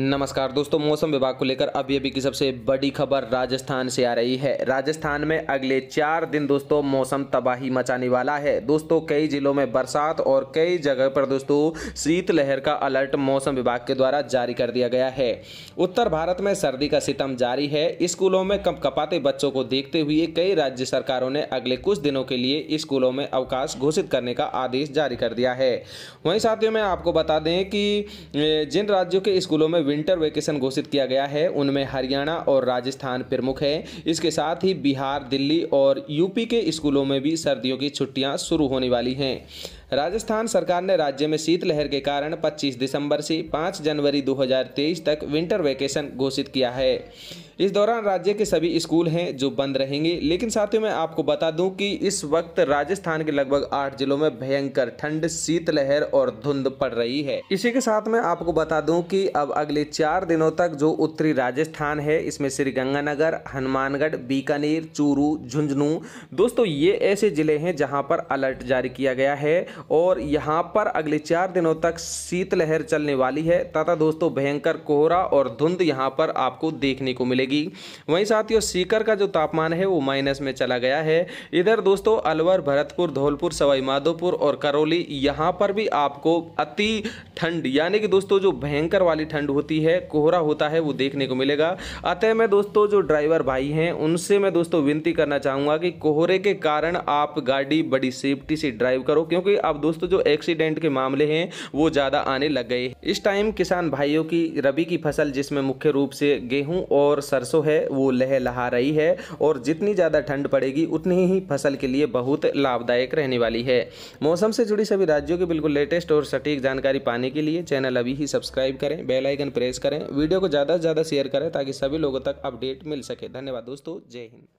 नमस्कार दोस्तों मौसम विभाग को लेकर अभी अभी की सबसे बड़ी खबर राजस्थान से आ रही है राजस्थान में अगले चार दिन दोस्तों मौसम तबाही मचाने वाला है दोस्तों कई जिलों में बरसात और कई जगह पर दोस्तों शीतलहर का अलर्ट मौसम विभाग के द्वारा जारी कर दिया गया है उत्तर भारत में सर्दी का सितम जारी है स्कूलों में कपकपाते बच्चों को देखते हुए कई राज्य सरकारों ने अगले कुछ दिनों के लिए स्कूलों में अवकाश घोषित करने का आदेश जारी कर दिया है वहीं साथियों में आपको बता दें कि जिन राज्यों के स्कूलों में विंटर वेकेशन घोषित किया गया है उनमें हरियाणा और राजस्थान प्रमुख है इसके साथ ही बिहार दिल्ली और यूपी के स्कूलों में भी सर्दियों की छुट्टियां शुरू होने वाली हैं राजस्थान सरकार ने राज्य में शीतलहर के कारण 25 दिसंबर से 5 जनवरी 2023 तक विंटर वैकेशन घोषित किया है इस दौरान राज्य के सभी स्कूल हैं जो बंद रहेंगे लेकिन साथ ही मैं आपको बता दूं कि इस वक्त राजस्थान के लगभग आठ जिलों में भयंकर ठंड शीतलहर और धुंध पड़ रही है इसी के साथ मैं आपको बता दूं कि अब अगले चार दिनों तक जो उत्तरी राजस्थान है इसमें श्रीगंगानगर हनुमानगढ़ बीकानेर चूरू झुंझुनू दोस्तों ये ऐसे जिले हैं जहाँ पर अलर्ट जारी किया गया है और यहाँ पर अगले चार दिनों तक शीतलहर चलने वाली है तथा दोस्तों भयंकर कोहरा और धुंध यहाँ पर आपको देखने को मिलेगी वहीं साथियों सीकर का जो तापमान है वो माइनस में चला गया है इधर दोस्तों अलवर भरतपुर धौलपुर सवाईमाधोपुर और करौली यहाँ पर भी आपको अति ठंड यानी कि दोस्तों जो भयंकर वाली ठंड होती है कोहरा होता है वो देखने को मिलेगा अतः मैं दोस्तों जो ड्राइवर भाई हैं उनसे मैं दोस्तों विनती करना चाहूँगा कि कोहरे के कारण आप गाड़ी बड़ी सेफ्टी से ड्राइव करो क्योंकि अब दोस्तों जो एक्सीडेंट के मामले हैं वो ज़्यादा आने लग गए इस टाइम किसान भाइयों की रबी की फसल जिसमें मुख्य रूप से गेहूं और सरसों है वो लहलहा रही है और जितनी ज़्यादा ठंड पड़ेगी उतनी ही फसल के लिए बहुत लाभदायक रहने वाली है मौसम से जुड़ी सभी राज्यों की बिल्कुल लेटेस्ट और सटीक जानकारी पाने के लिए चैनल अभी ही सब्सक्राइब करें बेलाइकन प्रेस करें वीडियो को ज़्यादा से ज़्यादा शेयर करें ताकि सभी लोगों तक अपडेट मिल सके धन्यवाद दोस्तों जय हिंद